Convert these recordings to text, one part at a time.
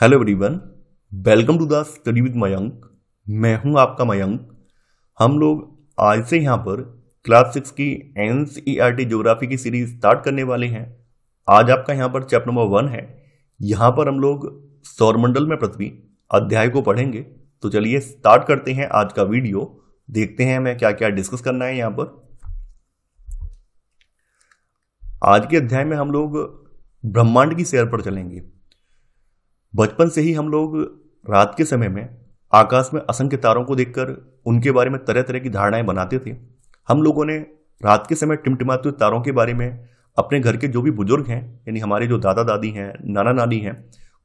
hello everyone welcome to the study with Mayank मैं हूं आपका मयंक हम लोग आज से यहां पर क्लास सिक्स की N C R T geography की सीरीज स्टार्ट करने वाले हैं आज आपका यहां पर चैप्टर नंबर वन है यहां पर हम लोग सौरमंडल में पृथ्वी अध्याय को पढ़ेंगे तो चलिए स्टार्ट करते हैं आज का वीडियो देखते हैं हमें क्या क्या डिस्कस करना है यहाँ पर आज के अध्याय में हम लोग ब्रह्मांड की सैर पर चलेंगे बचपन से ही हम लोग रात के समय में आकाश में असंख्य तारों को देखकर उनके बारे में तरह तरह की धारणाएं बनाते थे हम लोगों ने रात के समय टिमटिमाते हुए तारों के बारे में अपने घर के जो भी बुजुर्ग हैं यानी हमारे जो दादा दादी हैं नाना नानी हैं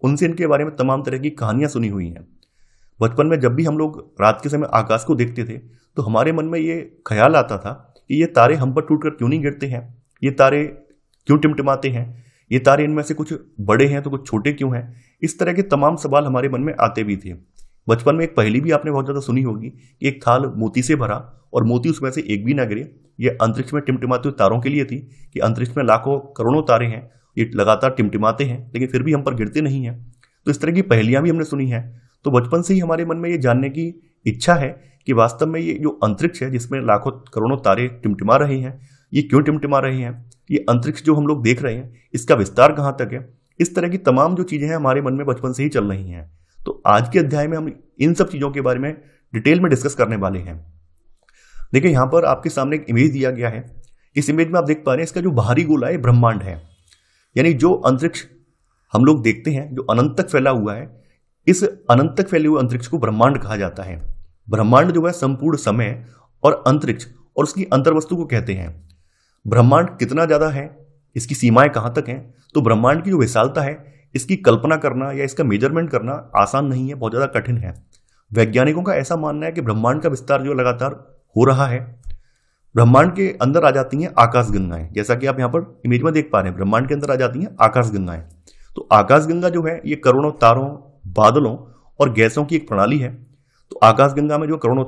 उनसे इनके बारे में तमाम तरह की कहानियाँ सुनी हुई हैं बचपन में जब भी हम लोग रात के समय आकाश को देखते थे तो हमारे मन में ये ख्याल आता था कि ये तारे हम पर टूट कर क्यों नहीं गिरते हैं ये तारे क्यों टिमटिमाते हैं ये तारे इनमें से कुछ बड़े हैं तो कुछ छोटे क्यों हैं इस तरह के तमाम सवाल हमारे मन में आते भी थे बचपन में एक पहली भी आपने बहुत ज़्यादा सुनी होगी कि एक थाल मोती से भरा और मोती उसमें से एक भी ना गिरे ये अंतरिक्ष में टिमटिमाते हुए तारों के लिए थी कि अंतरिक्ष में लाखों करोड़ों तारे हैं ये लगातार टिमटिमाते हैं लेकिन फिर भी हम पर गिरते नहीं हैं तो इस तरह की पहलियाँ भी हमने सुनी हैं तो बचपन से ही हमारे मन में ये जानने की इच्छा है कि वास्तव में ये जो अंतरिक्ष है जिसमें लाखों करोड़ों तारे टिमटिमा रहे हैं ये क्यों टिमटिमा रहे हैं ये अंतरिक्ष जो हम लोग देख रहे हैं इसका विस्तार कहाँ तक है इस तरह की तमाम जो चीज़ें हैं हमारे मन में बचपन से ही चल रही हैं तो आज के अध्याय में हम इन सब चीज़ों के बारे में डिटेल में डिस्कस करने वाले हैं देखिए यहाँ पर आपके सामने एक इमेज दिया गया है इस इमेज में आप देख पा रहे हैं इसका जो बाहरी गोला है ब्रह्मांड है यानी जो अंतरिक्ष हम लोग देखते हैं जो अनंत तक फैला हुआ है इस अनंत तक फैले हुए अंतरिक्ष को ब्रह्मांड कहा जाता है ब्रह्मांड जो है संपूर्ण समय और अंतरिक्ष और उसकी अंतर्वस्तु को कहते हैं ब्रह्मांड कितना ज़्यादा है इसकी सीमाएं कहां तक हैं तो ब्रह्मांड की जो विशालता है इसकी कल्पना करना या इसका मेजरमेंट करना आसान नहीं है बहुत ज़्यादा कठिन है वैज्ञानिकों का ऐसा मानना है कि ब्रह्मांड का विस्तार जो लगातार हो रहा है ब्रह्मांड के अंदर आ जाती हैं आकाशगंगाएं जैसा कि आप यहाँ पर इमेज में देख पा रहे हैं ब्रह्मांड के अंदर आ जाती हैं आकाशगंगाएं तो आकाशगंगा जो है ये करोड़ों तारों बादलों और गैसों की एक प्रणाली है तो आकाशगंगा में जो करोड़ों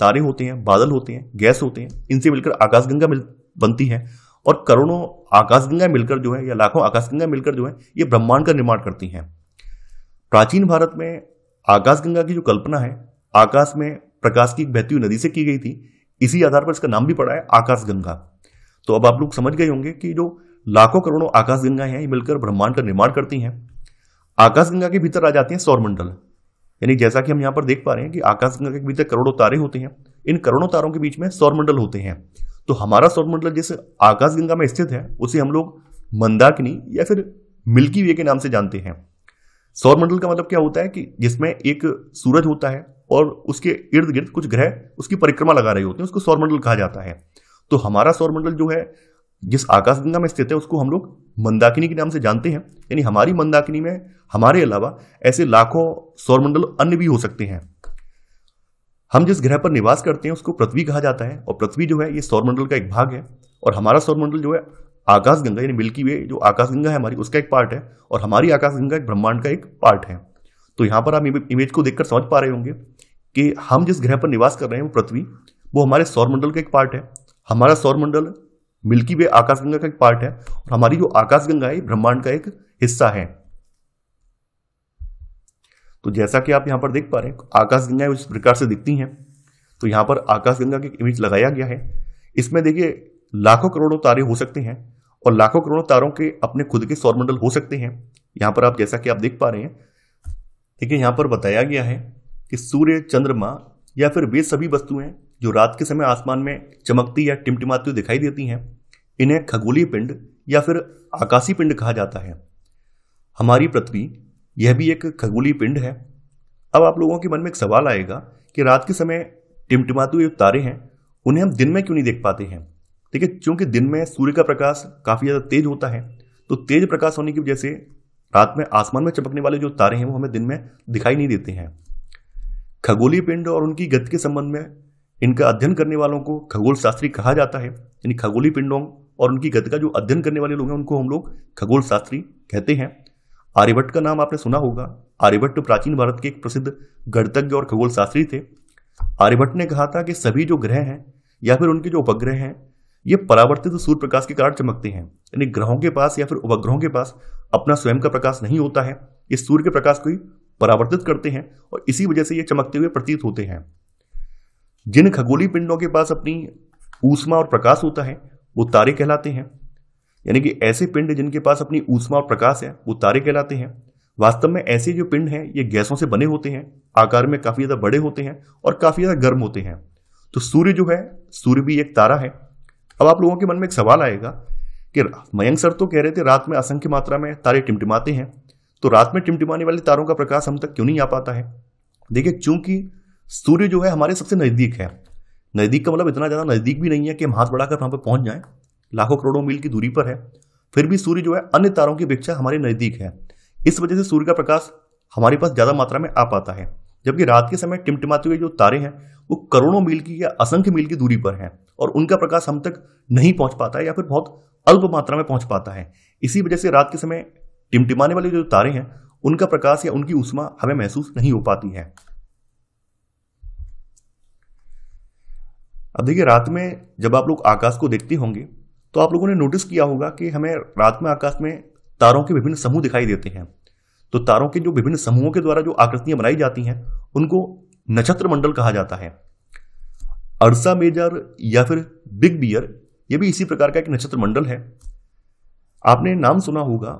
तारे होते हैं बादल होते हैं गैस होते हैं इनसे मिलकर आकाशगंगा मिल बनती है और करोड़ों आकाशगंगा मिलकर जो है या लाखों आकाशगंगा मिलकर जो है ये ब्रह्मांड का निर्माण करती हैं प्राचीन भारत में आकाशगंगा की जो कल्पना है आकाश में प्रकाश की बहती हुई नदी से की गई थी इसी आधार पर इसका नाम भी पड़ा है आकाशगंगा तो अब आप लोग समझ गए होंगे कि जो लाखों करोड़ों आकाशगंगाएं हैं ये मिलकर ब्रह्मांड का निर्माण करती हैं आकाशगंगा के भीतर आ जाती हैं सौरमंडल यानी जैसा कि हम यहाँ पर देख पा रहे हैं कि आकाशगंगा के भीतर करोड़ों तारे होते हैं इन करोड़ों तारों के बीच में सौरमंडल होते हैं तो हमारा सौर मंडल जैसे आकाश गंगा में स्थित है उसे हम लोग मंदाकिनी या फिर मिल्की वे के नाम से जानते हैं सौर मंडल का मतलब क्या होता है कि जिसमें एक सूरज होता है और उसके इर्द गिर्द कुछ ग्रह उसकी परिक्रमा लगा रहे होते हैं उसको सौरमंडल कहा जाता है तो हमारा सौरमंडल जो है जिस आकाशगंगा में स्थित है उसको हम लोग मंदाकिनी के नाम से जानते हैं यानी हमारी मंदाकिनी में हमारे अलावा ऐसे लाखों सौरमंडल अन्य भी हो सकते हैं हम जिस ग्रह पर निवास करते हैं उसको पृथ्वी कहा जाता है और पृथ्वी जो है ये सौरमंडल का एक भाग है और हमारा सौरमंडल जो है आकाशगंगा यानी मिल्की वे जो आकाशगंगा है हमारी उसका एक पार्ट है और हमारी आकाशगंगा एक ब्रह्मांड का एक पार्ट है तो यहाँ पर आप इमेज को देखकर समझ पा रहे होंगे कि हम जिस ग्रह पर निवास कर रहे हैं वो पृथ्वी वो हमारे सौरमंडल का एक पार्ट है हमारा सौरमंडल मिल्की वे आकाशगंगा का एक पार्ट है और हमारी जो आकाशगंगा है ब्रह्मांड का एक हिस्सा है तो जैसा कि आप यहाँ पर देख पा रहे हैं आकाशगंगा उस प्रकार से दिखती हैं तो यहाँ पर आकाशगंगा की इमेज लगाया गया है इसमें देखिए लाखों करोड़ों तारे हो सकते हैं और लाखों करोड़ों तारों के अपने खुद के सौरमंडल हो सकते हैं यहाँ पर आप जैसा कि आप देख पा रहे हैं देखिए यहाँ पर बताया गया है कि सूर्य चंद्रमा या फिर वे सभी वस्तुएं जो रात के समय आसमान में चमकती या टिमटिमाती हुई दिखाई देती हैं इन्हें खगोलीय पिंड या फिर आकाशीय पिंड कहा जाता है हमारी पृथ्वी यह भी एक खगोली पिंड है अब आप लोगों के मन में एक सवाल आएगा कि रात के समय टिमटिमाते हुए तारे हैं उन्हें हम दिन में क्यों नहीं देख पाते हैं ठीक है चूंकि दिन में सूर्य का प्रकाश काफ़ी ज़्यादा तेज होता है तो तेज प्रकाश होने की वजह से रात में आसमान में चमकने वाले जो तारे हैं वो हमें दिन में दिखाई नहीं देते हैं खगोली पिंड और उनकी गति के संबंध में इनका अध्ययन करने वालों को खगोल शास्त्री कहा जाता है यानी खगोली पिंडों और उनकी गति का जो अध्ययन करने वाले लोग हैं उनको हम लोग खगोल शास्त्री कहते हैं आर्यभट्ट का नाम आपने सुना होगा आर्यभट्ट प्राचीन भारत के एक प्रसिद्ध गणतज्ञ और खगोल शास्त्री थे आर्यभट्ट ने कहा था कि सभी जो ग्रह हैं या फिर उनके जो उपग्रह हैं ये परावर्तित सूर्य प्रकाश के कारण चमकते हैं यानी ग्रहों के पास या फिर उपग्रहों के पास अपना स्वयं का प्रकाश नहीं होता है ये सूर्य के प्रकाश को ही परावर्तित करते हैं और इसी वजह से ये चमकते हुए प्रतीत होते हैं जिन खगोली पिंडों के पास अपनी ऊष्मा और प्रकाश होता है वो तारे कहलाते हैं यानी कि ऐसे पिंड जिनके पास अपनी ऊष्मा और प्रकाश है वो तारे कहलाते हैं वास्तव में ऐसे जो पिंड हैं ये गैसों से बने होते हैं आकार में काफ़ी ज़्यादा बड़े होते हैं और काफ़ी ज़्यादा गर्म होते हैं तो सूर्य जो है सूर्य भी एक तारा है अब आप लोगों के मन में एक सवाल आएगा कि मयंक सर तो कह रहे थे रात में असंख्य मात्रा में तारे टिमटिमाते हैं तो रात में टिमटिमाने वाले तारों का प्रकाश हम तक क्यों नहीं आ पाता है देखिए चूंकि सूर्य जो है हमारे सबसे नज़दीक है नज़दीक का मतलब इतना ज़्यादा नज़दीक भी नहीं है कि हम हाथ बढ़ाकर वहाँ पर पहुंच जाए लाखों करोड़ों मील की दूरी पर है फिर भी सूर्य जो है अन्य तारों की अपेक्षा हमारे नज़दीक है इस वजह से सूर्य का प्रकाश हमारे पास ज़्यादा मात्रा में आ पाता है जबकि रात के समय टिमटिमाते हुए जो तारे हैं वो करोड़ों मील की या असंख्य मील की दूरी पर हैं और उनका प्रकाश हम तक नहीं पहुंच पाता है या फिर बहुत अल्प मात्रा में पहुंच पाता है इसी वजह से रात के समय टिमटिमाने वाले जो तारे हैं उनका प्रकाश या उनकी उष्मा हमें महसूस नहीं हो पाती है अब देखिए रात में जब आप लोग आकाश को देखते होंगे तो आप लोगों ने नोटिस किया होगा कि हमें रात में आकाश में तारों के विभिन्न समूह दिखाई देते हैं तो तारों के जो विभिन्न समूहों के द्वारा जो आकृतियां बनाई जाती हैं उनको नक्षत्र मंडल कहा जाता है अरसा मेजर या फिर बिग बियर ये भी इसी प्रकार का एक नक्षत्र मंडल है आपने नाम सुना होगा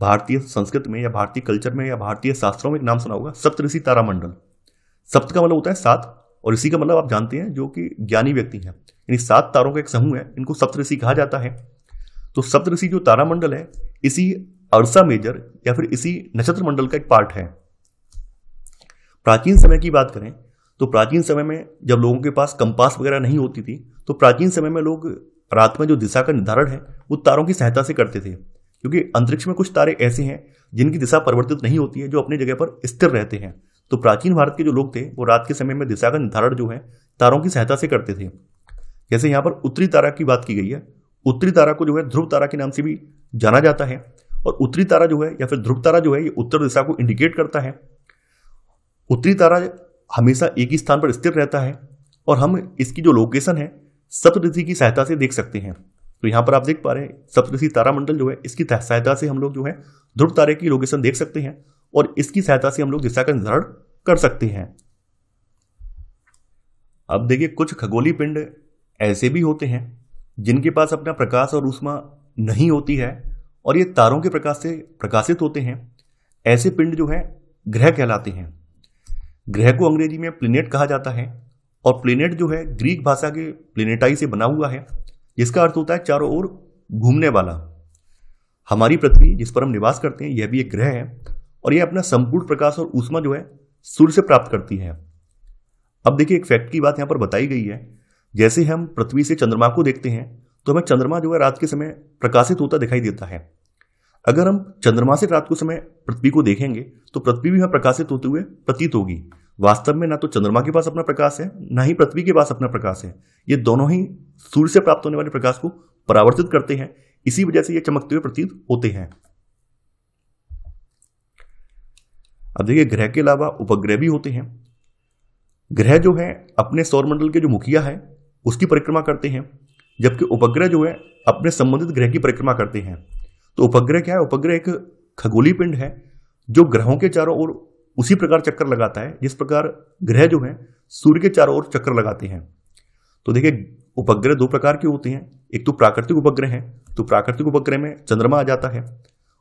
भारतीय संस्कृत में या भारतीय कल्चर में या भारतीय शास्त्रों में एक नाम सुना होगा सप्तऋषि तारामंडल सप्त का मतलब होता है सात और इसी का मतलब आप जानते हैं जो कि ज्ञानी व्यक्ति हैं यानी सात तारों का एक समूह है इनको सप्तऋषि कहा जाता है तो सप्तऋषि जो तारामंडल है इसी अरसा मेजर या फिर इसी नक्षत्र मंडल का एक पार्ट है प्राचीन समय की बात करें तो प्राचीन समय में जब लोगों के पास कंपास वगैरह नहीं होती थी तो प्राचीन समय में लोग रात में जो दिशा का निर्धारण है वो तारों की सहायता से करते थे क्योंकि अंतरिक्ष में कुछ तारे ऐसे हैं जिनकी दिशा परिवर्तित नहीं होती है जो अपनी जगह पर स्थिर रहते हैं तो प्राचीन भारत के जो लोग थे वो रात के समय में दिशा का निर्धारण जो है तारों की सहायता से करते थे जैसे यहाँ पर उत्तरी तारा की बात की गई है उत्तरी तारा को जो है ध्रुव तारा के नाम से भी जाना जाता है और उत्तरी तारा जो है या फिर ध्रुव तारा जो है ये उत्तर दिशा को इंडिकेट करता है उत्तरी तारा हमेशा एक ही स्थान पर स्थिर रहता है और हम इसकी जो लोकेशन है सप्तऋषि की सहायता से देख सकते हैं तो यहाँ पर आप देख पा रहे हैं सप्तऋषि तारामंडल जो है इसकी सहायता से हम लोग जो है ध्रुव तारे की लोकेशन देख सकते हैं और इसकी सहायता से हम लोग दिशा का निर्धारण कर सकते हैं अब देखिए कुछ खगोली पिंड ऐसे भी होते हैं जिनके पास अपना प्रकाश और ऊष्मा नहीं होती है और ये तारों के प्रकाश से प्रकाशित होते हैं ऐसे पिंड जो है ग्रह कहलाते हैं ग्रह को अंग्रेजी में प्लेनेट कहा जाता है और प्लेनेट जो है ग्रीक भाषा के प्लेनेटाई से बना हुआ है जिसका अर्थ होता है चारों ओर घूमने वाला हमारी पृथ्वी जिस पर हम निवास करते हैं यह भी एक ग्रह है और ये अपना संपूर्ण प्रकाश और ऊष्मा जो है सूर्य से प्राप्त करती है अब देखिए एक फैक्ट की बात यहां पर बताई गई है जैसे हम पृथ्वी से चंद्रमा को देखते हैं तो हमें चंद्रमा जो है रात के समय प्रकाशित होता दिखाई देता है अगर हम चंद्रमा से रात को समय पृथ्वी को देखेंगे तो पृथ्वी भी हमें प्रकाशित होते हुए प्रतीत होगी वास्तव में ना तो चंद्रमा के पास अपना प्रकाश है ना ही पृथ्वी के पास अपना प्रकाश है ये दोनों ही सूर्य से प्राप्त होने वाले प्रकाश को परावर्तित करते हैं इसी वजह से ये चमकते हुए प्रतीत होते हैं अब देखिए ग्रह के अलावा उपग्रह भी होते हैं ग्रह जो है अपने सौरमंडल के जो मुखिया है उसकी परिक्रमा करते हैं जबकि उपग्रह जो है अपने संबंधित ग्रह की परिक्रमा करते हैं तो उपग्रह क्या है उपग्रह एक खगोली पिंड है जो ग्रहों के चारों ओर उसी प्रकार चक्कर लगाता है जिस प्रकार ग्रह जो है सूर्य के चारों ओर चक्कर लगाते हैं तो देखिए उपग्रह दो प्रकार के होते हैं एक तो प्राकृतिक उपग्रह है तो प्राकृतिक उपग्रह में चंद्रमा आ जाता है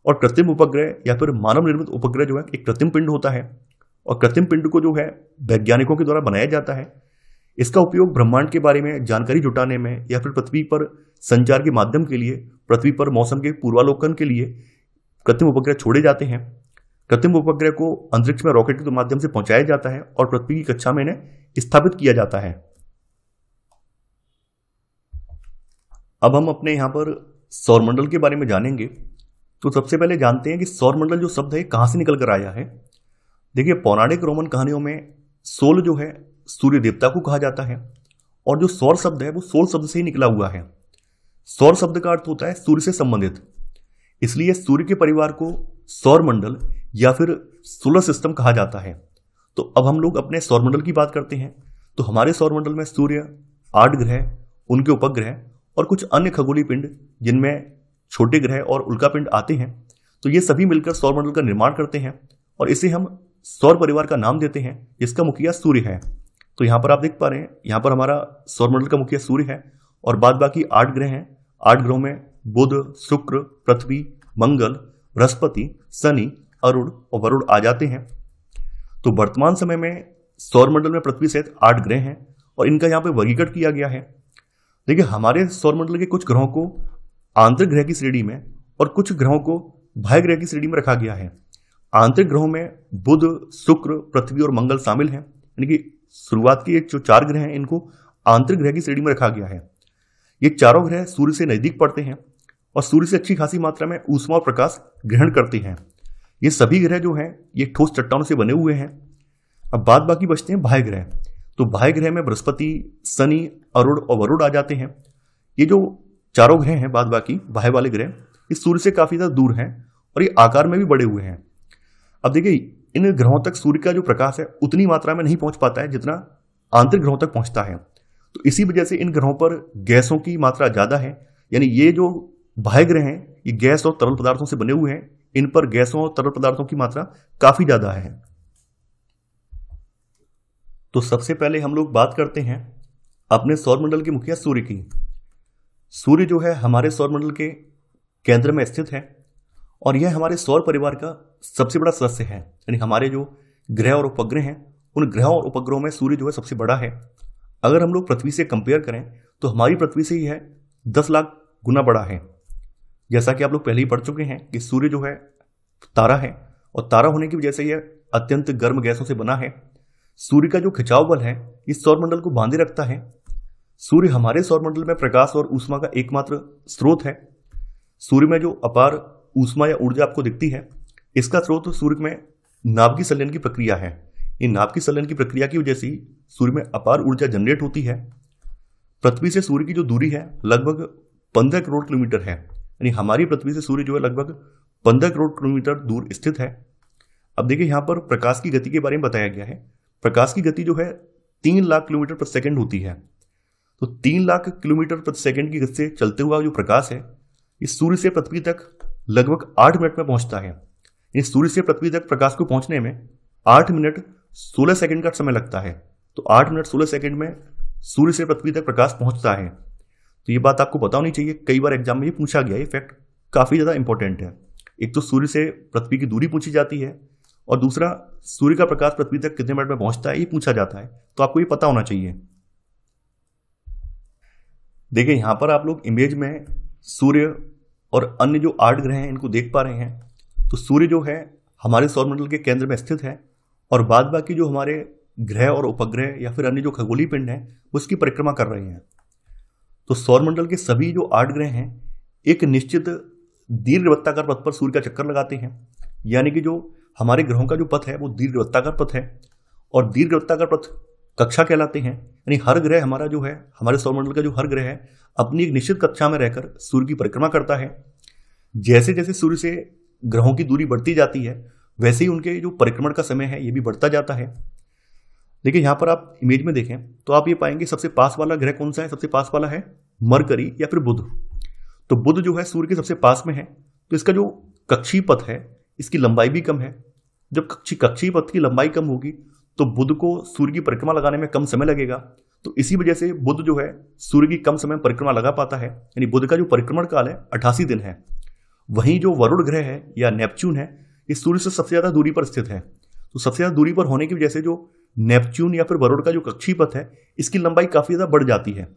और कृत्रिम उपग्रह या फिर तो मानव निर्मित उपग्रह जो है एक कृत्रिम पिंड होता है और कृत्रिम पिंड को जो है वैज्ञानिकों के द्वारा बनाया जाता है इसका उपयोग ब्रह्मांड के बारे में जानकारी जुटाने में या फिर पृथ्वी पर संचार के माध्यम के लिए पृथ्वी पर मौसम के पूर्वालोकन के लिए कृत्रिम उपग्रह छोड़े जाते हैं कृत्रिम उपग्रह को अंतरिक्ष में रॉकेट के माध्यम से पहुंचाया जाता है और पृथ्वी की कक्षा में इन्हें स्थापित किया जाता है अब हम अपने यहाँ पर सौरमंडल के बारे में जानेंगे तो सबसे पहले जानते हैं कि मंडल जो शब्द है कहाँ से निकल कर आया है देखिए पौराणिक रोमन कहानियों में सोल जो है सूर्य देवता को कहा जाता है और जो सौर शब्द है वो सोल शब्द से ही निकला हुआ है सौर शब्द का अर्थ होता है सूर्य से संबंधित इसलिए सूर्य के परिवार को सौर मंडल या फिर सोलर सिस्टम कहा जाता है तो अब हम लोग अपने सौर मंडल की बात करते हैं तो हमारे सौर मंडल में सूर्य आठ ग्रह उनके उपग्रह और कुछ अन्य खगोली पिंड जिनमें छोटे ग्रह और उल्कापिंड आते हैं तो ये सभी मिलकर सौर मंडल का निर्माण करते हैं और इसे हम सौर परिवार का नाम देते हैं जिसका मुखिया सूर्य है तो यहाँ पर आप देख पा रहे हैं यहाँ पर हमारा मंडल का मुखिया सूर्य है और बाद बाकी आठ ग्रह हैं आठ ग्रहों में बुध शुक्र पृथ्वी मंगल बृहस्पति शनि अरुण और वरुण आ जाते हैं तो वर्तमान समय में सौर मंडल में पृथ्वी सहित आठ ग्रह हैं और इनका यहाँ पर वर्गीकरण किया गया है देखिए हमारे सौर मंडल के कुछ ग्रहों को ग्रह की श्रेणी में और कुछ ग्रहों को बाह्य ग्रह की श्रेणी में रखा गया है आंतरिक ग्रहों में बुध शुक्र पृथ्वी और मंगल शामिल हैं यानी कि शुरुआत के जो चार ग्रह हैं इनको आंतरिक ग्रह की श्रेणी में रखा गया है ये चारों ग्रह सूर्य से नज़दीक पड़ते हैं और सूर्य से अच्छी खासी मात्रा में ऊष्मा और प्रकाश ग्रहण करते हैं ये सभी ग्रह जो हैं ये ठोस चट्टानों से बने हुए हैं अब बाद बाकी बचते हैं बाह्य ग्रह तो बाह्य ग्रह में बृहस्पति शनि अरुण और वरुण आ जाते हैं ये जो चारों ग्रह हैं बाद बाकी बाहे वाले ग्रह ये सूर्य से काफ़ी ज़्यादा दूर हैं और ये आकार में भी बड़े हुए हैं अब देखिए इन ग्रहों तक सूर्य का जो प्रकाश है उतनी मात्रा में नहीं पहुंच पाता है जितना आंतरिक ग्रहों तक पहुंचता है तो इसी वजह से इन ग्रहों पर गैसों की मात्रा ज़्यादा है यानी ये जो बाह्य ग्रह हैं ये गैस और तरल पदार्थों से बने हुए हैं इन पर गैसों और तरल पदार्थों की मात्रा काफ़ी ज़्यादा है तो सबसे पहले हम लोग बात करते हैं अपने सौरमंडल के मुखिया सूर्य की सूर्य जो है हमारे सौरमंडल के केंद्र में स्थित है और यह हमारे सौर परिवार का सबसे बड़ा सदस्य है यानी हमारे जो ग्रह और उपग्रह हैं उन ग्रहों और उपग्रहों में सूर्य जो है सबसे बड़ा है अगर हम लोग पृथ्वी से कंपेयर करें तो हमारी पृथ्वी से यह दस लाख गुना बड़ा है जैसा कि आप लोग पहले ही पढ़ चुके हैं कि सूर्य जो है तारा है और तारा होने की वजह से यह अत्यंत गर्म गैसों से बना है सूर्य का जो खिंचाव बल है इस सौरमंडल को बांधे रखता है सूर्य हमारे सौरमंडल में प्रकाश और ऊष्मा का एकमात्र स्रोत है सूर्य में जो अपार ऊष्मा या ऊर्जा आपको दिखती है इसका स्रोत सूर्य में नाभिकीय संलयन की प्रक्रिया है ये नाभिकीय संलयन की प्रक्रिया की वजह से सूर्य में अपार ऊर्जा जनरेट होती है पृथ्वी से सूर्य की जो दूरी है लगभग पंद्रह करोड़ किलोमीटर है यानी हमारी पृथ्वी से सूर्य जो है लगभग पंद्रह करोड़ किलोमीटर दूर स्थित है अब देखिए यहाँ पर प्रकाश की गति के बारे में बताया गया है प्रकाश की गति जो है तीन लाख किलोमीटर पर सेकेंड होती है तो तीन लाख किलोमीटर प्रति सेकंड की गति से चलते हुआ जो प्रकाश है ये सूर्य से पृथ्वी तक लगभग आठ मिनट में पहुंचता है इस सूर्य से पृथ्वी तक प्रकाश को पहुंचने में आठ मिनट सोलह सेकंड का समय लगता है तो आठ मिनट सोलह सेकंड में सूर्य से पृथ्वी तक प्रकाश पहुंचता है तो ये बात आपको पता होनी चाहिए कई बार एग्जाम में ये पूछा गया ये फैक्ट काफ़ी ज़्यादा इंपॉर्टेंट है एक तो सूर्य से पृथ्वी की दूरी पूछी जाती है और दूसरा सूर्य का प्रकाश पृथ्वी तक कितने मिनट में पहुंचता है ये पूछा जाता है तो आपको ये पता होना चाहिए देखिए यहाँ पर आप लोग इमेज में सूर्य और अन्य जो आठ ग्रह हैं इनको देख पा रहे हैं तो सूर्य जो है हमारे सौरमंडल के केंद्र में स्थित है और बाद बाकी जो हमारे ग्रह और उपग्रह या फिर अन्य जो खगोली पिंड हैं उसकी परिक्रमा कर रहे हैं तो सौरमंडल के सभी जो आठ ग्रह हैं एक निश्चित दीर्घवत्ताकार पथ पर सूर्य का चक्कर लगाते हैं यानी कि जो हमारे ग्रहों का जो पथ है वो दीर्घवत्ताकार पथ है और दीर्घवत्ताकार पथ कक्षा कहलाते हैं यानी हर ग्रह हमारा जो है हमारे सौरमंडल का जो हर ग्रह है अपनी एक निश्चित कक्षा में रहकर सूर्य की परिक्रमा करता है जैसे जैसे सूर्य से ग्रहों की दूरी बढ़ती जाती है वैसे ही उनके जो परिक्रमण का समय है ये भी बढ़ता जाता है देखिए यहाँ पर आप इमेज में देखें तो आप ये पाएंगे सबसे पास वाला ग्रह कौन सा है सबसे पास वाला है मरकरी या फिर बुध तो बुध जो है सूर्य के सबसे पास में है तो इसका जो कक्षी पथ है इसकी लंबाई भी कम है जब कक्षी कक्षी पथ की लंबाई कम होगी तो बुद्ध को सूर्य की परिक्रमा लगाने में कम समय लगेगा तो इसी वजह से बुद्ध जो है सूर्य की कम समय परिक्रमा लगा पाता है यानी बुद्ध का जो परिक्रमण काल है अठासी दिन है वहीं जो वरुण ग्रह है या नेपच्यून है ये सूर्य से सबसे ज़्यादा दूरी पर स्थित है तो सबसे ज़्यादा दूरी पर होने की वजह से जो नेपच्यून या फिर वरुण का जो कक्षी पथ है इसकी लंबाई काफ़ी ज़्यादा बढ़ जाती है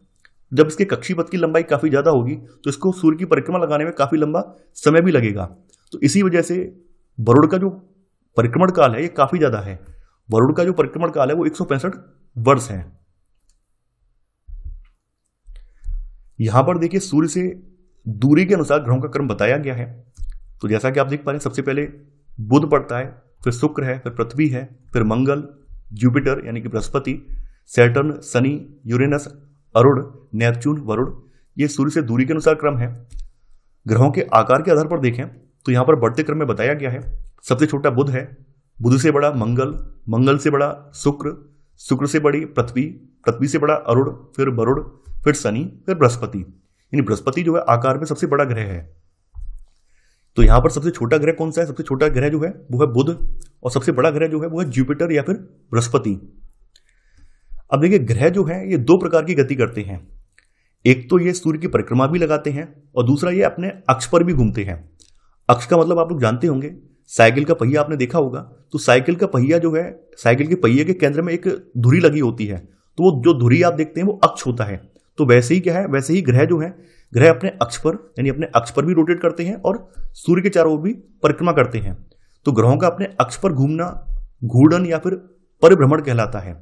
जब इसके कक्षी पथ की लंबाई काफ़ी ज़्यादा होगी तो इसको सूर्य की परिक्रमा लगाने में काफ़ी लंबा समय भी लगेगा तो इसी वजह से वरुण का जो परिक्रमण काल है ये काफ़ी ज़्यादा है वरुण का जो परिक्रमण काल है वो एक वर्ष है यहां पर देखिए सूर्य से दूरी के अनुसार ग्रहों का क्रम बताया गया है तो जैसा कि आप देख पा रहे हैं सबसे पहले बुध पड़ता है फिर शुक्र है फिर पृथ्वी है फिर मंगल जुपिटर यानी कि Brihaspati Saturn Shani Uranus Arun Neptune Varun ये सूर्य से दूरी के अनुसार क्रम है ग्रहों के आकार के आधार पर देखें तो यहाँ पर बढ़ते क्रम में बताया गया है सबसे छोटा बुध है बुध से बड़ा मंगल मंगल से बड़ा शुक्र शुक्र से बड़ी पृथ्वी पृथ्वी से बड़ा अरुण फिर वरुण फिर शनि फिर बृहस्पति यानी बृहस्पति जो है आकार में सबसे बड़ा ग्रह है तो यहां पर सबसे छोटा ग्रह कौन सा है सबसे छोटा ग्रह जो है वो है बुध और सबसे बड़ा ग्रह जो है वो है जुपिटर या फिर बृहस्पति अब देखिए ग्रह जो है ये दो प्रकार की गति करते हैं एक तो ये सूर्य की परिक्रमा भी लगाते हैं और दूसरा ये अपने अक्ष पर भी घूमते हैं अक्ष का मतलब आप लोग जानते होंगे साइकिल का पहिया आपने देखा होगा तो साइकिल का पहिया जो है साइकिल के पहिए के केंद्र में एक धुरी लगी होती है तो वो जो धुरी आप देखते हैं वो अक्ष होता है तो वैसे ही क्या है वैसे ही ग्रह जो है ग्रह अपने अक्ष पर यानी अपने अक्ष पर भी रोटेट करते हैं और सूर्य के चारों ओर भी परिक्रमा करते हैं तो ग्रहों का अपने अक्ष पर घूमना घूर्णन या फिर परिभ्रमण कहलाता है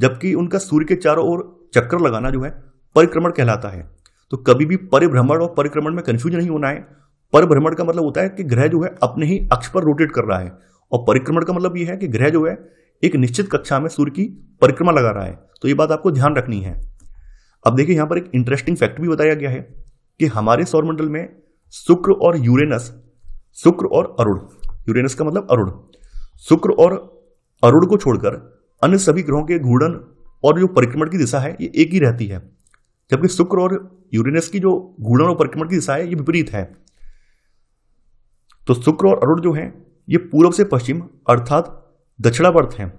जबकि उनका सूर्य के चारों ओर चक्कर लगाना जो है परिक्रमण कहलाता है तो कभी भी परिभ्रमण और परिक्रमण में कन्फ्यूज नहीं होना है पर भ्रमण का मतलब होता है कि ग्रह जो है अपने ही अक्ष पर रोटेट कर रहा है और परिक्रमण का मतलब यह है कि ग्रह जो है एक निश्चित कक्षा में सूर्य की परिक्रमा लगा रहा है तो ये बात आपको ध्यान रखनी है अब देखिए यहां पर एक इंटरेस्टिंग फैक्ट भी बताया गया है कि हमारे सौरमंडल में शुक्र और यूरेनस शुक्र और अरुण यूरेनस का मतलब अरुण शुक्र और अरुण को छोड़कर अन्य सभी ग्रहों के घूर्णन और जो परिक्रमण की दिशा है ये एक ही रहती है जबकि शुक्र और यूरेनस की जो घूर्णन और परिक्रमण की दिशा है ये विपरीत है तो शुक्र और अरुण जो हैं ये पूर्व से पश्चिम अर्थात दक्षिणावर्त हैं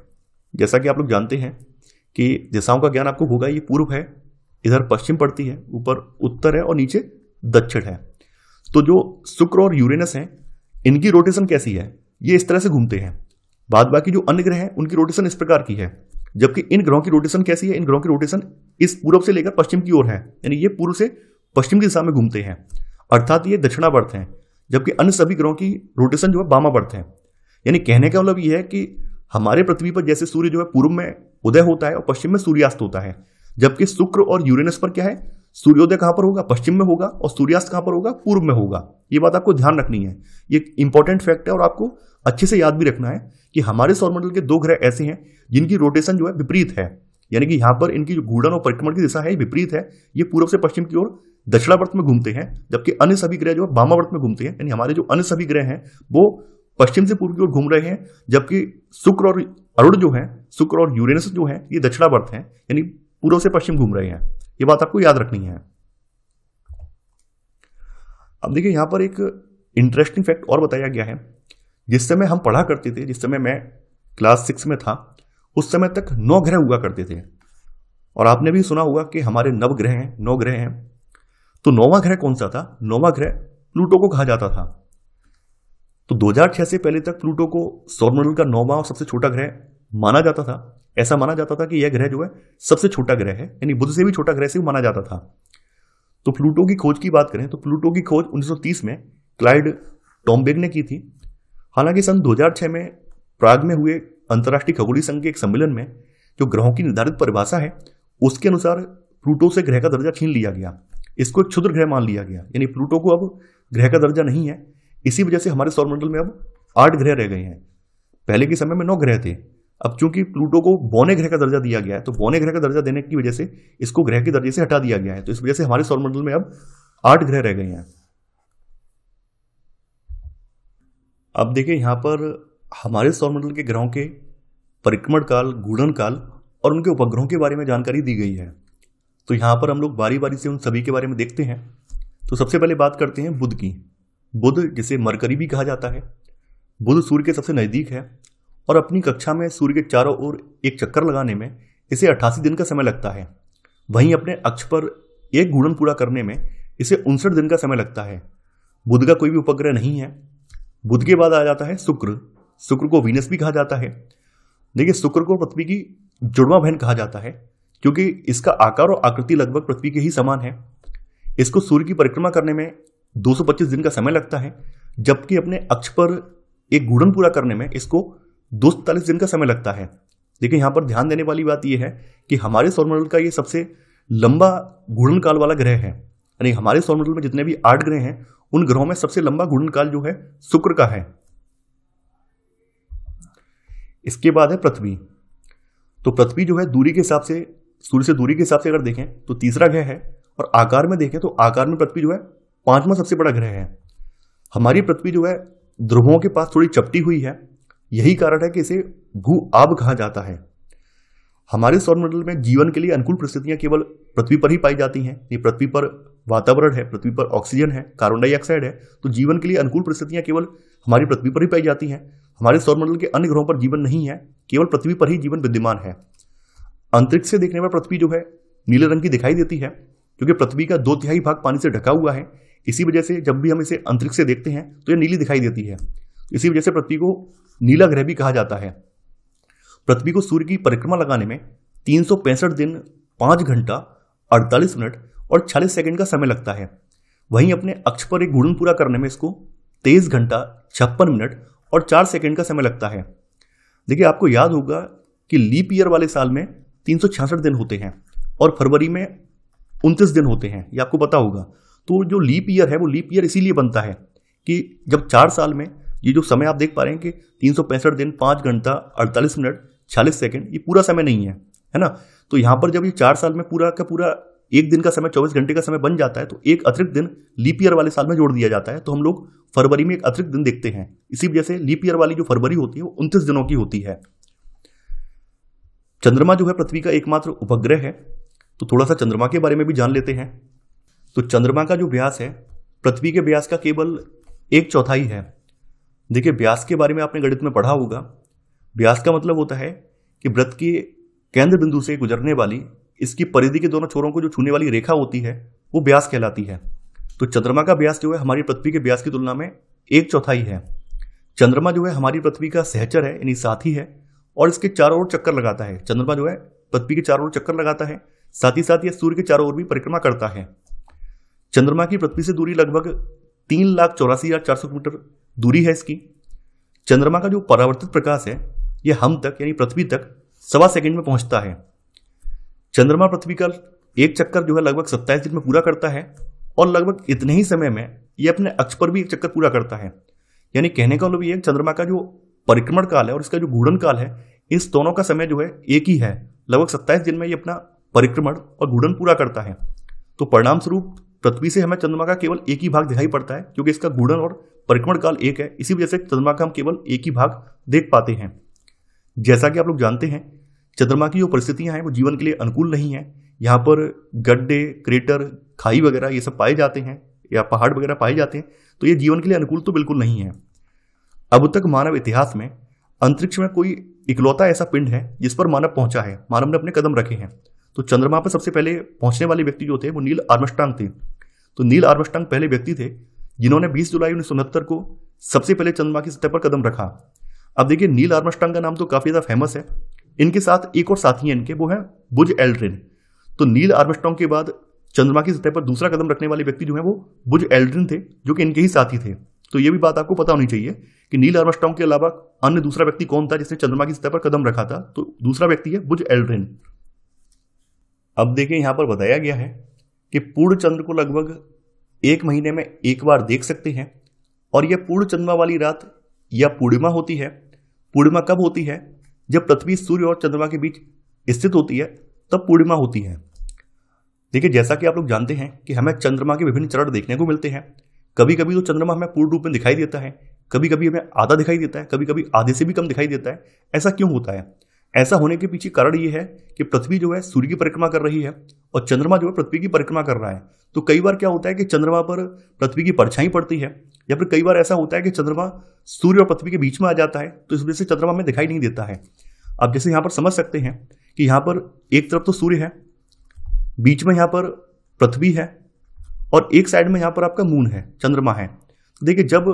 जैसा कि आप लोग जानते हैं कि दिशाओं का ज्ञान आपको होगा ये पूर्व है इधर पश्चिम पड़ती है ऊपर उत्तर है और नीचे दक्षिण है तो जो शुक्र और यूरेनस हैं इनकी रोटेशन कैसी है ये इस तरह से घूमते हैं बाद बाकी जो अन्य ग्रह हैं उनकी रोटेशन इस प्रकार की है जबकि इन ग्रहों की रोटेशन कैसी है इन ग्रहों की रोटेशन इस पूर्व से लेकर पश्चिम की ओर है यानी ये पूर्व से पश्चिम की दिशा में घूमते हैं अर्थात ये दक्षिणावर्त हैं जबकि अन्य सभी ग्रहों की रोटेशन जो है बामा बढ़ते हैं यानी कहने का मतलब यह है कि हमारे पृथ्वी पर जैसे सूर्य जो है पूर्व में उदय होता है और पश्चिम में सूर्यास्त होता है जबकि शुक्र और यूरेनस पर क्या है सूर्योदय कहां पर होगा पश्चिम में होगा और सूर्यास्त कहां पर होगा पूर्व में होगा ये बात आपको ध्यान रखनी है ये इंपॉर्टेंट फैक्ट है और आपको अच्छे से याद भी रखना है कि हमारे सौरमंडल के दो ग्रह ऐसे हैं जिनकी रोटेशन जो है विपरीत है यानी कि यहां पर इनकी जो घूर्णन और परिक्रमण की दिशा है विपरीत है ये पूर्व से पश्चिम की ओर दक्षिणावर्त में घूमते हैं जबकि अन्य सभी ग्रह जो है वामावर्त में घूमते हैं यानी हमारे जो अन्य सभी ग्रह हैं वो पश्चिम से पूर्व की ओर घूम रहे हैं जबकि शुक्र और अरुण जो है शुक्र और यूरेनस जो है ये दक्षिणावर्त है यानी पूर्व से पश्चिम घूम रहे हैं ये बात आपको याद रखनी है अब देखिए यहां पर एक इंटरेस्टिंग फैक्ट और बताया गया है जिस समय हम पढ़ा करते थे जिस समय मैं क्लास सिक्स में था उस समय तक नौ ग्रह हुआ करते थे और आपने भी सुना होगा कि हमारे नवग्रह हैं नौ ग्रह हैं तो नौवा ग्रह कौन सा था नौवा ग्रह प्लूटो को कहा जाता था तो 2006 से पहले तक प्लूटो को सौरमंडल का नौवा और सबसे छोटा ग्रह माना जाता था ऐसा माना जाता था कि यह ग्रह जो है सबसे छोटा ग्रह है यानी बुध से भी छोटा ग्रह से माना जाता था तो प्लूटो की खोज की बात करें तो प्लूटो की खोज 1930 में क्लाइड टॉम्बेग ने की थी हालांकि सन 2006 में प्राग में हुए अंतर्राष्ट्रीय खगोलीय संघ के एक सम्मेलन में जो ग्रहों की निर्धारित परिभाषा है उसके अनुसार प्लूटो से ग्रह का दर्जा छीन लिया गया इसको एक क्षुद्र ग्रह मान लिया गया यानी प्लूटो को अब ग्रह का दर्जा नहीं है इसी वजह से हमारे सौरमंडल में अब आठ ग्रह रह गए हैं पहले के समय में नौ ग्रह थे अब चूंकि प्लूटो को बौने ग्रह का दर्जा दिया गया है तो बौने ग्रह का दर्जा देने की वजह से इसको ग्रह के दर्जे से हटा दिया गया है तो इस वजह से हमारे सौरमंडल में अब आठ ग्रह रह गए हैं अब देखिए यहां पर हमारे सौरमंडल के ग्रहों के परिक्रमण काल गुणन काल और उनके उपग्रहों के बारे में जानकारी दी गई है तो यहाँ पर हम लोग बारी बारी से उन सभी के बारे में देखते हैं तो सबसे पहले बात करते हैं बुद्ध की बुध जिसे मरकरी भी कहा जाता है बुध सूर्य के सबसे नज़दीक है और अपनी कक्षा में सूर्य के चारों ओर एक चक्कर लगाने में इसे अट्ठासी दिन का समय लगता है वहीं अपने अक्ष पर एक घूर्णन पूरा करने में इसे उनसठ दिन का समय लगता है बुध का कोई भी उपग्रह नहीं है बुध के बाद आ जाता है शुक्र शुक्र को वीनस भी कहा जाता है देखिए शुक्र को पृथ्वी की जुड़वा बहन कहा जाता है क्योंकि इसका आकार और आकृति लगभग पृथ्वी के ही समान है इसको सूर्य की परिक्रमा करने में 225 दिन का समय लगता है जबकि अपने अक्ष पर एक गुड़न पूरा करने में इसको दो दिन का समय लगता है देखिए यहाँ पर ध्यान देने वाली बात यह है कि हमारे सौरमंडल का ये सबसे लंबा घूर्णन काल वाला ग्रह है यानी हमारे सौरमंडल में जितने भी आठ ग्रह हैं उन ग्रहों में सबसे लंबा घूर्णन काल जो है शुक्र का है इसके बाद है पृथ्वी तो पृथ्वी जो है दूरी के हिसाब से सूर्य से दूरी के हिसाब से अगर देखें तो तीसरा ग्रह है और आकार में देखें तो आकार में पृथ्वी जो है पांचवा सबसे बड़ा ग्रह है हमारी पृथ्वी जो है ध्रुवों के पास थोड़ी चपटी हुई है यही कारण है कि इसे भू आब कहा जाता है हमारे सौरमंडल में जीवन के लिए अनुकूल परिस्थितियां केवल पृथ्वी पर ही पाई जाती हैं ये पृथ्वी पर वातावरण है पृथ्वी पर ऑक्सीजन है कार्बन डाइऑक्साइड है तो जीवन के लिए अनुकूल परिस्थितियां केवल हमारी पृथ्वी पर ही पाई जाती हैं हमारे सौरमंडल के अन्य ग्रहों पर जीवन नहीं है केवल पृथ्वी पर ही जीवन विद्यमान है अंतरिक्ष से देखने पर पृथ्वी जो है नीले रंग की दिखाई देती है क्योंकि पृथ्वी का दो तिहाई भाग पानी से ढका हुआ है इसी वजह से जब भी हम इसे अंतरिक्ष से देखते हैं तो यह नीली दिखाई देती है इसी वजह से पृथ्वी को नीला ग्रह भी कहा जाता है पृथ्वी को सूर्य की परिक्रमा लगाने में तीन दिन पांच घंटा अड़तालीस मिनट और छियालीस सेकंड का समय लगता है वहीं अपने अक्ष पर एक घूर्णन पूरा करने में इसको तेईस घंटा छप्पन मिनट और चार सेकंड का समय लगता है देखिए आपको याद होगा कि लीप ईयर वाले साल में तीन दिन होते हैं और फरवरी में उनतीस दिन होते हैं ये आपको पता होगा तो जो लीप ईयर है वो लीप ईयर इसीलिए बनता है कि जब चार साल में ये जो समय आप देख पा रहे हैं कि तीन दिन पाँच घंटा अड़तालीस मिनट छियालीस सेकेंड ये पूरा समय नहीं है है ना तो यहाँ पर जब ये चार साल में पूरा का पूरा एक दिन का समय चौबीस घंटे का समय बन जाता है तो एक अतिरिक्त दिन लीप ईयर वाले साल में जोड़ दिया जाता है तो हम लोग फरवरी में एक अतिरिक्त दिन देखते हैं इसी वजह से लीप ईयर वाली जो फरवरी होती है वो उनतीस दिनों की होती है चंद्रमा जो है पृथ्वी का एकमात्र उपग्रह है तो थोड़ा सा चंद्रमा के बारे में भी जान लेते हैं तो चंद्रमा का जो व्यास है पृथ्वी के व्यास का केवल एक चौथाई है देखिए व्यास के बारे में आपने गणित में पढ़ा होगा व्यास का मतलब होता है कि व्रत के केंद्र बिंदु से गुजरने वाली इसकी परिधि के दोनों छोरों को जो छूने वाली रेखा होती है वो व्यास कहलाती है तो चंद्रमा का व्यास जो है हमारी पृथ्वी के व्यास की तुलना में एक चौथाई है चंद्रमा जो है हमारी पृथ्वी का सहचर है यानी साथी है और इसके चारों ओर चक्कर लगाता है चंद्रमा जो है पृथ्वी के चारों ओर चक्कर लगाता है साथ ही साथ यह सूर्य के चारों ओर भी परिक्रमा करता है चंद्रमा की पृथ्वी से दूरी लगभग तीन लाख चौरासी हजार चार सौ किलोमीटर दूरी है इसकी चंद्रमा का जो परावर्तित प्रकाश है यह हम तक यानी पृथ्वी तक सवा सेकंड में पहुंचता है चंद्रमा पृथ्वी का एक चक्कर जो है लगभग सत्ताईस दिन में पूरा करता है और लगभग इतने ही समय में यह अपने अक्ष पर भी एक चक्कर पूरा करता है यानी कहने का मतलब ये चंद्रमा का जो परिक्रमण काल है और इसका जो घूर्णन काल है इस दोनों का समय जो है एक ही है लगभग सत्ताईस दिन में ये अपना परिक्रमण और घूर्णन पूरा करता है तो परिणाम स्वरूप पृथ्वी से हमें चंद्रमा का केवल एक ही भाग दिखाई पड़ता है क्योंकि इसका घूर्णन और परिक्रमण काल एक है इसी वजह से चंद्रमा का हम केवल एक ही भाग देख पाते हैं जैसा कि आप लोग जानते हैं चंद्रमा की जो परिस्थितियाँ हैं वो जीवन के लिए अनुकूल नहीं है यहाँ पर गड्ढे क्रेटर खाई वगैरह ये सब पाए जाते हैं या पहाड़ वगैरह पाए जाते हैं तो ये जीवन के लिए अनुकूल तो बिल्कुल नहीं है अब तक मानव इतिहास में अंतरिक्ष में कोई इकलौता ऐसा पिंड है जिस पर मानव पहुंचा है मानव ने अपने कदम रखे हैं तो चंद्रमा पर सबसे पहले पहुंचने वाले व्यक्ति जो थे वो नील आर्मस्टांग थे तो नील आर्मस्टांग पहले व्यक्ति थे जिन्होंने 20 जुलाई उन्नीस को सबसे पहले चंद्रमा की सतह पर कदम रखा अब देखिए नील आर्मस्टांग का नाम तो काफ़ी ज़्यादा फेमस है इनके साथ एक और साथी हैं इनके वो हैं बुज एल्ड्रिन तो नील आर्मस्टांग के बाद चंद्रमा की सतह पर दूसरा कदम रखने वाले व्यक्ति जो है वो बुज एल्ड्रिन थे जो कि इनके ही साथी थे तो ये भी बात आपको पता होनी चाहिए कि नील आर्मस्ट्रॉन्ग के अलावा अन्य दूसरा व्यक्ति कौन था जिसने चंद्रमा की सतह पर कदम रखा था तो दूसरा व्यक्ति है बुज एल्ड्रिन अब देखिए यहां पर बताया गया है कि पूर्ण चंद्र को लगभग एक महीने में एक बार देख सकते हैं और यह पूर्ण चंद्रमा वाली रात या पूर्णिमा होती है पूर्णिमा कब होती है जब पृथ्वी सूर्य और चंद्रमा के बीच स्थित होती है तब पूर्णिमा होती है देखिए जैसा कि आप लोग जानते हैं कि हमें चंद्रमा के विभिन्न चरण देखने को मिलते हैं कभी कभी तो चंद्रमा हमें पूर्ण रूप में दिखाई देता है कभी कभी हमें आधा दिखाई देता है कभी कभी आधे से भी कम दिखाई देता है ऐसा क्यों होता है ऐसा होने के पीछे कारण ये है कि पृथ्वी जो है सूर्य की परिक्रमा कर रही है और चंद्रमा जो है पृथ्वी की परिक्रमा कर रहा है तो कई बार क्या होता है कि चंद्रमा पर पृथ्वी की परछाई पड़ती है या फिर कई बार ऐसा होता है कि चंद्रमा सूर्य और पृथ्वी के बीच में आ जाता है तो इस वजह से चंद्रमा हमें दिखाई नहीं देता है आप जैसे यहाँ पर समझ सकते हैं कि यहाँ पर एक तरफ तो सूर्य है बीच में यहाँ पर पृथ्वी है और एक साइड में यहाँ पर आपका मून है चंद्रमा है तो देखिए जब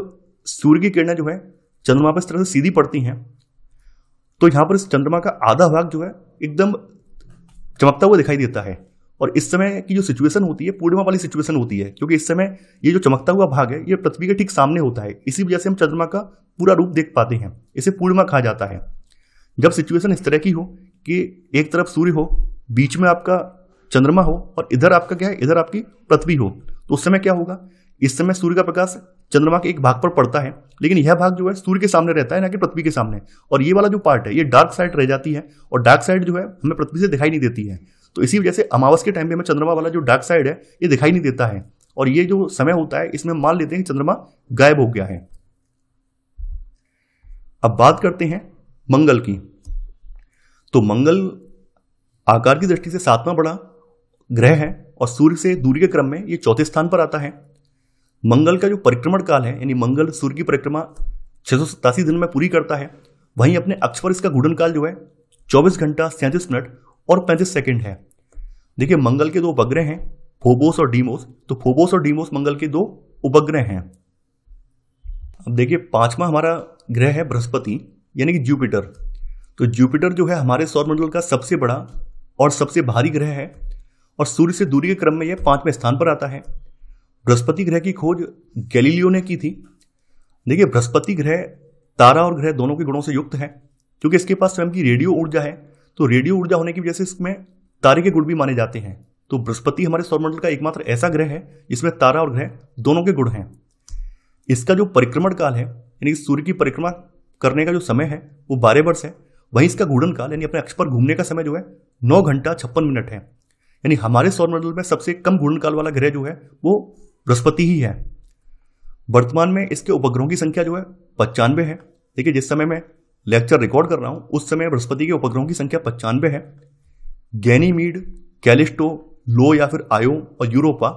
सूर्य की किरणें जो है चंद्रमा पर इस तरह से सीधी पड़ती हैं तो यहाँ पर इस चंद्रमा का आधा भाग जो है एकदम चमकता हुआ दिखाई देता है और इस समय की जो सिचुएशन होती है पूर्णिमा वाली सिचुएशन होती है क्योंकि इस समय ये जो चमकता हुआ भाग है ये पृथ्वी के ठीक सामने होता है इसी वजह से हम चंद्रमा का पूरा रूप देख पाते हैं इसे पूर्णिमा कहा जाता है जब सिचुएशन इस तरह की हो कि एक तरफ सूर्य हो बीच में आपका चंद्रमा हो और इधर आपका क्या है इधर आपकी पृथ्वी हो तो उस समय क्या होगा इस समय सूर्य का प्रकाश चंद्रमा के एक भाग पर पड़ता है लेकिन यह भाग जो है सूर्य के सामने रहता है ना कि पृथ्वी के सामने और ये वाला जो पार्ट है ये डार्क साइड रह जाती है और डार्क साइड जो है हमें पृथ्वी से दिखाई नहीं देती है तो इसी वजह से अमावस के टाइम पे हमें चंद्रमा वाला जो डार्क साइड है ये दिखाई नहीं देता है और ये जो समय होता है इसमें मान लेते हैं कि चंद्रमा गायब हो गया है अब बात करते हैं मंगल की तो मंगल आकार की दृष्टि से सातवां बड़ा ग्रह है और सूर्य से दूरी के क्रम में ये चौथे स्थान पर आता है मंगल का जो परिक्रमण काल है यानी मंगल सूर्य की परिक्रमा छः दिन में पूरी करता है वहीं अपने अक्ष पर इसका घूर्णन काल जो है 24 घंटा सैंतीस मिनट और पैंतीस सेकेंड है देखिए मंगल के दो उपग्रह हैं फोबोस और डीमोस तो फोबोस और डीमोस मंगल के दो उपग्रह हैं अब देखिए पांचवा हमारा ग्रह है बृहस्पति यानी कि जुपिटर तो जुपिटर जो है हमारे सौरमंडल का सबसे बड़ा और सबसे भारी ग्रह है और सूर्य से दूरी के क्रम में यह पांचवें स्थान पर आता है बृहस्पति ग्रह की खोज गैलीलियो ने की थी देखिए बृहस्पति ग्रह तारा और ग्रह दोनों के गुणों से युक्त है क्योंकि इसके पास स्वयं की रेडियो ऊर्जा है तो रेडियो ऊर्जा होने की वजह से इसमें तारे के गुण भी माने जाते हैं तो बृहस्पति हमारे सौरमंडल का एकमात्र ऐसा ग्रह है जिसमें तारा और ग्रह दोनों के गुण हैं इसका जो परिक्रमण काल है यानी सूर्य की परिक्रमा करने का जो समय है वो बारह वर्ष है वहीं इसका घूर्णन काल यानी अपने अक्ष पर घूमने का समय जो है नौ घंटा छप्पन मिनट है यानी हमारे सौरमंडल में सबसे कम घूर्णकाल वाला ग्रह जो है वो बृहस्पति ही है वर्तमान में इसके उपग्रहों की संख्या जो है पचानवे है देखिए जिस समय मैं लेक्चर रिकॉर्ड कर रहा हूं उस समय बृहस्पति के उपग्रहों की संख्या पचानवे है गैनीमीड कैलिस्टो लो या फिर आयो और यूरोपा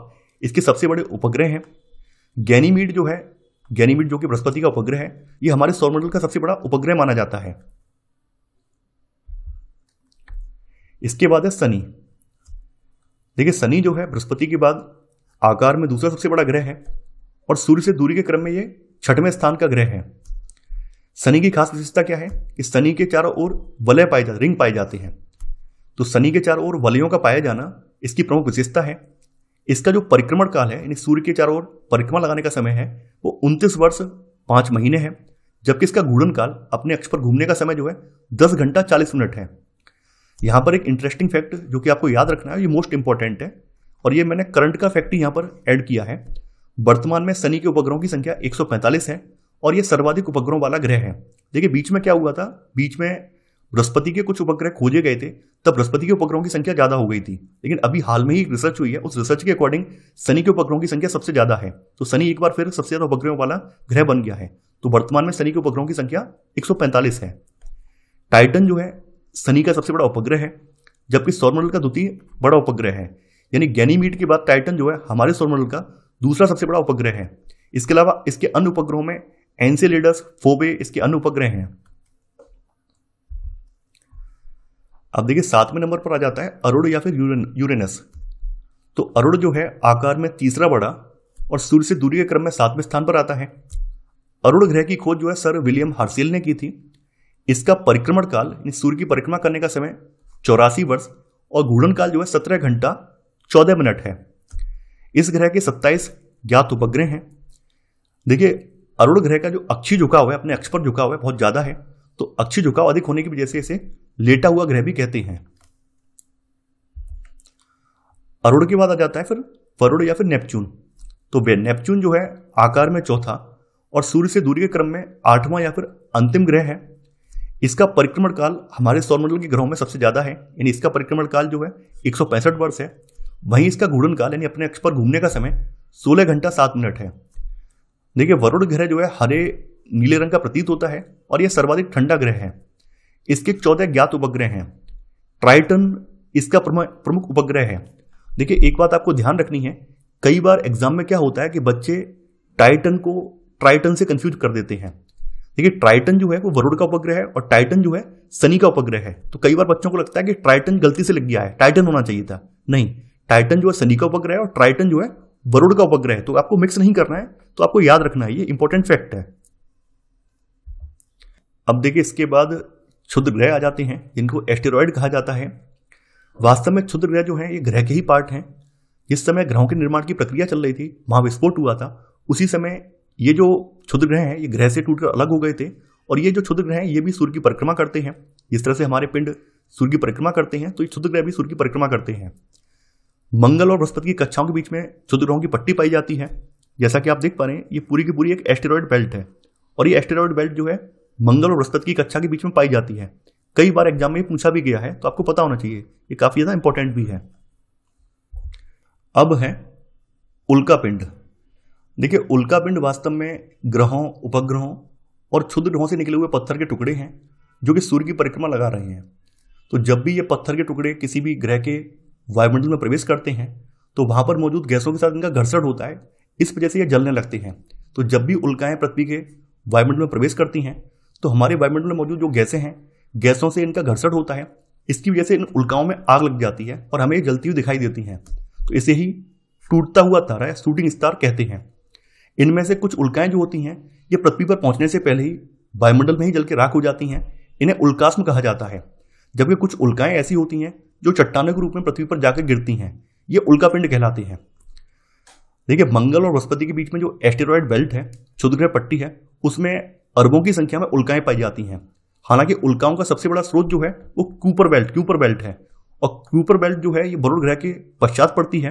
इसके सबसे बड़े उपग्रह हैं गैनीमीड जो है गैनीमीड जो कि बृहस्पति का उपग्रह है ये हमारे सौरमंडल का सबसे बड़ा उपग्रह माना जाता है इसके बाद है शनि देखिए शनि जो है बृहस्पति के बाद आकार में दूसरा सबसे बड़ा ग्रह है और सूर्य से दूरी के क्रम में ये छठवें स्थान का ग्रह है शनि की खास विशेषता क्या है कि शनि के चारों ओर वलय पाए जाते रिंग पाए जाते हैं तो शनि के चारों ओर वलयों का पाया जाना इसकी प्रमुख विशेषता है इसका जो परिक्रमण काल है यानी सूर्य के चारों ओर परिक्रमा लगाने का समय है वो उनतीस वर्ष पाँच महीने है जबकि इसका घूर्णन काल अपने अक्ष पर घूमने का समय जो है दस घंटा चालीस मिनट है यहाँ पर एक इंटरेस्टिंग फैक्ट जो कि आपको याद रखना है ये मोस्ट इंपॉर्टेंट है और ये मैंने करंट का फैक्ट यहाँ पर ऐड किया है वर्तमान में शनि के उपग्रहों की संख्या 145 है और ये सर्वाधिक उपग्रहों वाला ग्रह है देखिए बीच में क्या हुआ था बीच में बृहस्पति के कुछ उपग्रह खोजे गए थे तब बृहस्पति के उपग्रहों की संख्या ज़्यादा हो गई थी लेकिन अभी हाल में ही एक रिसर्च हुई है उस रिसर्च के अकॉर्डिंग शनि के उपग्रहों की संख्या सबसे ज़्यादा है तो शनि एक बार फिर सबसे ज़्यादा उपग्रहों वाला ग्रह बन गया है तो वर्तमान में शनि के उपग्रहों की संख्या एक है टाइटन जो है शनि का सबसे बड़ा उपग्रह है जबकि सौरमंडल का द्वितीय बड़ा उपग्रह है यानी गैनीमीट के बाद टाइटन जो है हमारे सौरमंडल का दूसरा सबसे बड़ा उपग्रह है इसके अलावा इसके अन्य उपग्रहों में एनसेलेडस फोबे इसके अन्य उपग्रह हैं अब देखिए सातवें नंबर पर आ जाता है अरुण या फिर यूरेनस तो अरुण जो है आकार में तीसरा बड़ा और सूर्य से दूरी के क्रम में सातवें स्थान पर आता है अरुण ग्रह की खोज जो है सर विलियम हार्सिल ने की थी इसका परिक्रमण काल सूर्य की परिक्रमा करने का समय चौरासी वर्ष और घूर्णन काल जो है सत्रह घंटा चौदह मिनट है इस ग्रह के सत्ताईस ज्ञात उपग्रह हैं देखिए अरुण ग्रह का जो अक्षी झुकाव है अपने अक्ष पर झुकाव है बहुत ज़्यादा है तो अक्षी झुकाव अधिक होने की वजह से इसे लेटा हुआ ग्रह भी कहते हैं अरुण के बाद आ जाता है फिर वरुण या फिर नेपच्यून तो वे नेपच्यून जो है आकार में चौथा और सूर्य से दूरी के क्रम में आठवां या फिर अंतिम ग्रह है इसका परिक्रमण काल हमारे सौरमंडल के ग्रहों में सबसे ज़्यादा है यानी इसका परिक्रमण काल जो है एक वर्ष है वहीं इसका घूर्णन काल यानी अपने अक्ष पर घूमने का समय 16 घंटा 7 मिनट है देखिए वरुण ग्रह जो है हरे नीले रंग का प्रतीत होता है और यह सर्वाधिक ठंडा ग्रह है इसके चौदह ज्ञात उपग्रह हैं ट्राइटन इसका प्रमुख उपग्रह है देखिए एक बात आपको ध्यान रखनी है कई बार एग्जाम में क्या होता है कि बच्चे टाइटन को ट्राइटन से कंफ्यूज कर देते हैं देखिए ट्राइटन जो है वो वरुण का उपग्रह है और टाइटन जो है शनि का उपग्रह है तो कई बार बच्चों को लगता है कि ट्राइटन गलती से लग गया है टाइटन होना चाहिए था नहीं टाइटन जो है शनि का उपग्रह है और ट्राइटन जो है वरुण का उपग्रह है तो आपको मिक्स नहीं करना है तो आपको याद रखना है ये इंपॉर्टेंट फैक्ट है अब देखिए इसके बाद क्षुद्र ग्रह आ जाते हैं जिनको एस्टेरॉयड कहा जाता है वास्तव में क्षुद्र ग्रह जो है ये ग्रह के ही पार्ट हैं जिस समय ग्रहों के निर्माण की प्रक्रिया चल रही थी महाविस्फोट हुआ था उसी समय ये जो क्षुद्र ग्रह हैं ये ग्रह से टूटकर अलग हो गए थे और ये जो क्षुद्र ग्रह हैं ये भी सूर्य की परिक्रमा करते हैं इस तरह से हमारे पिंड सूर्य की परिक्रमा करते हैं तो ये क्षुद्र ग्रह भी सूर्य की परिक्रमा करते हैं मंगल और बृहस्पति की कक्षाओं के बीच में क्षुद्र ग्रहों की पट्टी पाई जाती है जैसा कि आप देख पा रहे हैं ये पूरी की पूरी एक एस्टेरॉयड बेल्ट है और ये एस्टेरॉयड बेल्ट जो है मंगल और बृहस्पति की कक्षा के बीच में पाई जाती है कई बार एग्जाम में पूछा भी गया है तो आपको पता होना चाहिए ये काफ़ी ज़्यादा इंपॉर्टेंट भी है अब है उल्का पिंड देखिए उल्का पिंड वास्तव में ग्रहों उपग्रहों और क्षुद्र ग्रहों से निकले हुए पत्थर के टुकड़े हैं जो कि सूर्य की परिक्रमा लगा रहे हैं तो जब भी ये पत्थर के टुकड़े किसी भी ग्रह के वायुमंडल में प्रवेश करते हैं तो वहाँ पर मौजूद गैसों के साथ इनका घर्षण होता है इस वजह से ये जलने लगते हैं तो जब भी उल्काएँ पृथ्वी के वायुमंडल में प्रवेश करती हैं तो हमारे वायुमंडल में मौजूद जो गैसें हैं गैसों से इनका घर्षण होता है इसकी वजह से इन उल्काओं में आग लग जाती है और हमें ये जलती हुई दिखाई देती हैं तो इसे ही टूटता हुआ तारा है शूटिंग स्टार कहते हैं इनमें से कुछ उल्काएं जो होती हैं ये पृथ्वी पर पहुंचने से पहले ही वायुमंडल में ही जल के राख हो जाती हैं इन्हें उल्कास्म कहा जाता है जबकि कुछ उल्काएं ऐसी होती हैं जो चट्टानों के रूप में पृथ्वी पर जाकर गिरती हैं ये उल्कापिंड कहलाती हैं देखिए मंगल और बृहस्पति के बीच में जो एस्टेरॉयड बेल्ट है क्षुद्रग्रह पट्टी है उसमें अरबों की संख्या में उल्काएं पाई जाती हैं हालांकि उल्काओं का सबसे बड़ा स्रोत जो है वो क्यूपर बेल्ट क्यूपर बेल्ट है और क्यूपर बेल्ट जो है ये बरुड़ ग्रह के पश्चात पड़ती है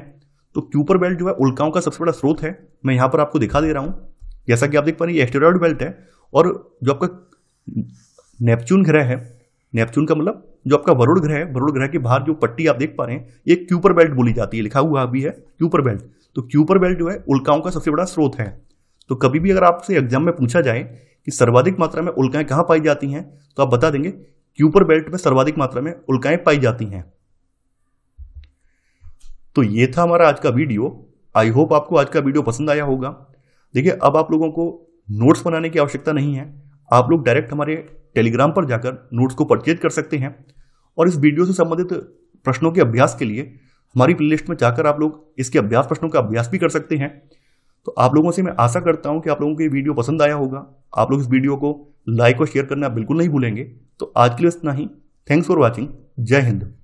तो क्यूपर बेल्ट जो है उल्काओं का सबसे बड़ा स्रोत है मैं यहाँ पर आपको दिखा दे रहा हूं जैसा कि आप देख पा रहे हैं एस्टेरॉयड बेल्ट है और जो आपका नेपच्यून ग्रह है नेपच्यून का मतलब जो आपका वरुण ग्रह है वरुण ग्रह के बाहर जो पट्टी आप देख पा रहे हैं ये क्यूपर बेल्ट बोली जाती है लिखा हुआ भी है क्यूपर बेल्ट तो क्यूपर बेल्ट जो है उल्काओं का सबसे बड़ा स्रोत है तो कभी भी अगर आपसे एग्जाम में पूछा जाए कि सर्वाधिक मात्रा में उल्काएं कहाँ पाई जाती हैं तो आप बता देंगे क्यूपर बेल्ट में सर्वाधिक मात्रा में उल्काएं पाई जाती हैं तो ये था हमारा आज का वीडियो आई होप आपको आज का वीडियो पसंद आया होगा देखिए अब आप लोगों को नोट्स बनाने की आवश्यकता नहीं है आप लोग डायरेक्ट हमारे टेलीग्राम पर जाकर नोट्स को परचेज कर सकते हैं और इस वीडियो से संबंधित प्रश्नों के अभ्यास के लिए हमारी प्लेलिस्ट में जाकर आप लोग इसके अभ्यास प्रश्नों का अभ्यास भी कर सकते हैं तो आप लोगों से मैं आशा करता हूं कि आप लोगों को ये वीडियो पसंद आया होगा आप लोग इस वीडियो को लाइक और शेयर करना बिल्कुल नहीं भूलेंगे तो आज के लिए इतना ही थैंक्स फॉर वॉचिंग जय हिंद